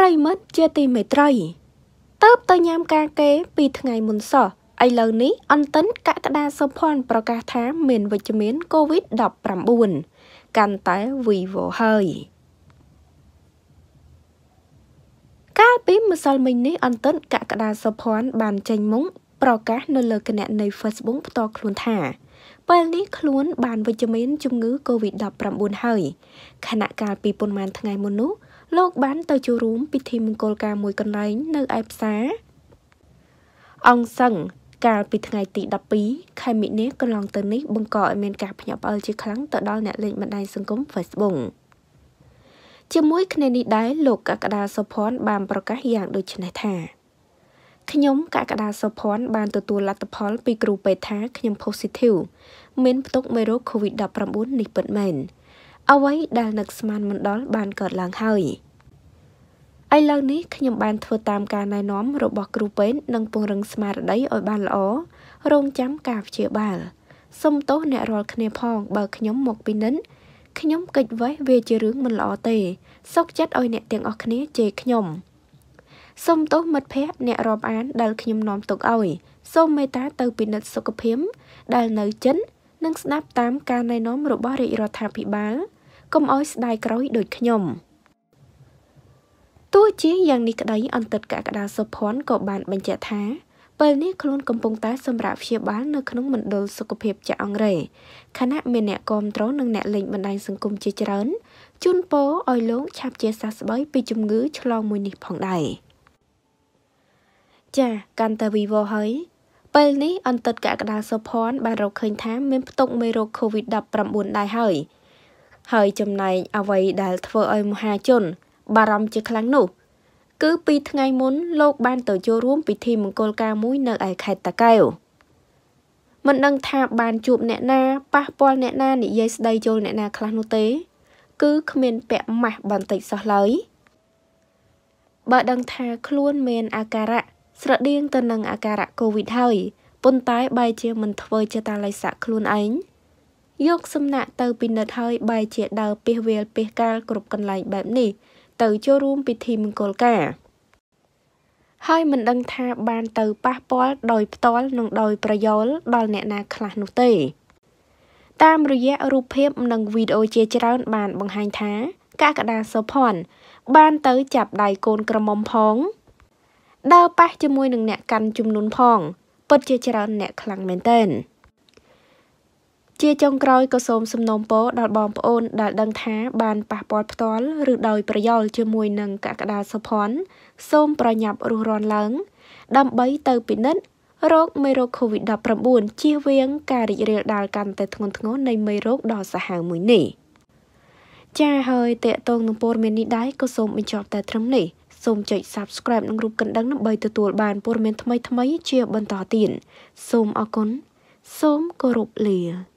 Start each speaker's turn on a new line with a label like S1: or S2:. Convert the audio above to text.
S1: ប្រិមិត្តជាទីមេត្រីតើបទៅញ៉ាំការគេពីថ្ងៃមុនសោះឥឡូវនេះអន្តិនកក្កដាសុភ័ណ្ឌប្រកាសថាមានវិជ្ជមានកូវីដ19កាន់តែវីវហើយកាលពីម្សិលមិញនេះអន្តិនកក្កដាសុភ័ណ្ឌបានចេញមុខប្រកាសនៅលើគណនី Facebook ផ្ទាល់ខ្លួនថាពេលនេះខ្លួនបានវិជ្ជមានជំងឺ Covid-19 ហើយខណៈកាលពីប៉ុន្មានថ្ងៃមុននោះលោកបានទៅចូលរួមពិធីមង្គលការមួយកន្លែងនៅឯផ្សារអង្គសឹងកាលពីថ្ងៃទី12ខែមិនិលកន្លងទៅនេះបង្កឲ្យមានការភ្ញាក់ផ្អើលជាខ្លាំងទៅដល់អ្នកលេងបណ្ដាញសង្គម Facebook ជាមួយគ្នានេះដែរលោកកកដាសុភ័ណ្ឌបានប្រកាសយ៉ាង ដូចនេះថាខ្ញុំកកដាសុភ័ណ្ឌបានទទួលលទ្ធផលពីគ្រូពេទ្យថាខ្ញុំ positive មានផ្ទុកមេរោគ COVID-19 នេះពិតមែនអ្វីដែលនឹកស្មានមិនដល់បានកើតឡើងហើយឥឡូវនេះខ្ញុំបានធ្វើតាមការណែនាំរបស់គ្រូពេទ្យនិងពង្រឹងស្មារតីឲ្យបានល្អរងចាំការព្យាបាលសុំទោសអ្នករាល់គ្នាផងបើខ្ញុំមកពីនិនខ្ញុំកិច្ចវេះវាជារឿងមិនល្អទេសុកចិត្តឲ្យអ្នកទាំងអស់គ្នាជេរខ្ញុំសូមទោសមិត្តភ័ក្តិអ្នករាប់អានដែលខ្ញុំនាំទុកឲ្យ សូមមេត្តាទៅពិនិត្យសុខភាពដែលនៅចិន និង ស្ដាប់តាមការណែនាំរបស់រាជរដ្ឋាភិបាលកុំឲ្យស្ដាយក្រោយដូចខ្ញុំទោះជាយ៉ាងនេះក្តីអន្តិតកក្តាសុភ័ណ្ឌក៏បានបញ្ជាក់ថាពេលនេះខ្លួនកំពុងតែសម្រាប់ព្យាបាលនៅក្នុងមណ្ឌលសុខភាពចាអង្រេខណៈមានអ្នកគ្រប់គ្រងនិងអ្នក លេងបណ្ដាញសង្គមជាច្រើនជូនពរឲ្យលោកឆាប់ជាសះស្បើយពីជំងឺ ឆ្លងមួយនេះផងដែរចាកាន់តែវិវរហើយពេលនេះអន្តិតកក្តាសុភ័ណ្ឌបានរកឃើញថាមានផ្ទុកមេរោគ COVID-19 ដែរហើយហើយចំណែកអ្វីដែលធ្វើឲ្យមហាជន បារម្ភជា ខ្លាំងនោះ គឺពីថ្ងៃមុនលោកបានទៅចូលរួមពិធីមង្គលការមួយនៅឯខេត្តតាកែវមិនដឹងថាបានជួបអ្នកណាប៉ះពាល់អ្នកណានិយាយស្ដីចូលអ្នកណាខ្លះនោះទេ គឺគ្មានពាក់ម៉ាស់បន្តិចសោះឡើយបើដឹងថាខ្លួនមាន អាការៈស្រដៀងទៅនឹងអាការៈ COVID ហើយប៉ុន្តែ បែរជាមិនធ្វើចេតាល័យស័កខ្លួនឯងយកសំណាក់ទៅពិនិត្យហើយបែរជាដើរពាសវាលពាសកាលគ្រប់កន្លែងបែបនេះទៅចូលរួមពិធីមង្គលការហើយមិនដឹងថាបានទៅប៉ះពាល់ដោយផ្ទាល់និងដោយ ប្រយោលដល់អ្នកណាខ្លះនោះទេតាមរយៈរូបភាពនិងវីដេអូជាច្រើនបានបង្ហាញថាកកដាសុផាន់បានទៅចាប់ដៃកូនក្រមុំផង ដើរប៉ះជាមួយនឹងអ្នកកាន់ចំនួនផងពិតជាច្រើនអ្នកខ្លាំងមែនទែន។ជាចុងក្រោយក៏សូមសំណូមពរដល់បងប្អូនដែលដឹងថាបានប៉ះពាល់ផ្ទាល់ឬដោយប្រយោលជាមួយនឹងកក្តារសុភ័ណ្ឌសូមប្រញាប់រស់រានឡើង ដើម្បីទៅពិនិត្យរោគមេរោគ COVID-19 ជៀសវាងការរីករាលដាលកាន់តែធ្ងន់ធ្ងរនៃមេរោគដ៏សាហាវមួយនេះចា៎ហើយតេតងនឹងព័ត៌មាននេះដែរក៏សូមបញ្ចប់តែត្រឹមនេះសូមចុច Subscribe និងរូបកណ្ដឹងដើម្បីទទួលបានព័ត៌មានថ្មីៗជាបន្តទៀតសូមអរគុណសូមគោរពលា